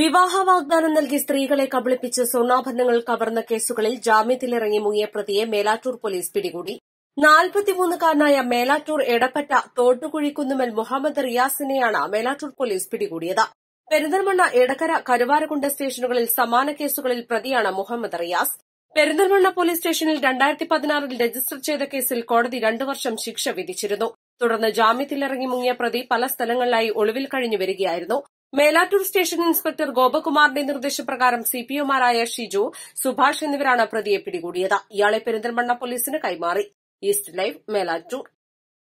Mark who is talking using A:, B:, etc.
A: വിവാഹ വാഗ്ദാനം നൽകി സ്ത്രീകളെ കബളിപ്പിച്ച് സ്വർണ്ണാഭരണങ്ങൾ കവർന്ന കേസുകളിൽ ജാമ്യത്തിലിറങ്ങി മുങ്ങിയ പ്രതിയെ മേലാറ്റൂർ പോലീസ് പിടികൂടി നാൽപ്പത്തിമൂന്നുകാരനായ മേലാറ്റൂർ എടപ്പറ്റ തോട്ടുകുഴിക്കുന്നുമൽ മുഹമ്മദ് റിയാസിനെയാണ് മേലാറ്റൂർ പോലീസ് പിടികൂടിയത് പെരിന്തൽമണ്ണ എടക്കര കരുവാരക്കുണ്ട് സ്റ്റേഷനുകളിൽ സമാന കേസുകളിൽ പ്രതിയാണ് മുഹമ്മദ് റിയാസ് പെരിന്തൽമണ്ണ പോലീസ് സ്റ്റേഷനിൽ രണ്ടായിരത്തി പതിനാറിൽ രജിസ്റ്റർ ചെയ്ത കേസിൽ കോടതി രണ്ടു വർഷം ശിക്ഷ വിധിച്ചിരുന്നു തുടർന്ന് ജാമ്യത്തിലിറങ്ങി മുങ്ങിയ പ്രതി പല സ്ഥലങ്ങളിലായി ഒളിവിൽ കഴിഞ്ഞു വരികയായിരുന്നു മേലാറ്റൂർ സ്റ്റേഷൻ ഇൻസ്പെക്ടർ ഗോപകുമാറിന്റെ നിർദ്ദേശപ്രകാരം സിപിഒമാരായ ഷിജു സുഭാഷ് എന്നിവരാണ് പ്രതിയെ പിടികൂടിയത് ഇയാളെ പെരിന്തൽമണ്ണ പോലീസിന് കൈമാറി ഈസ്റ്റ് ലൈവ് മേലാറ്റൂർ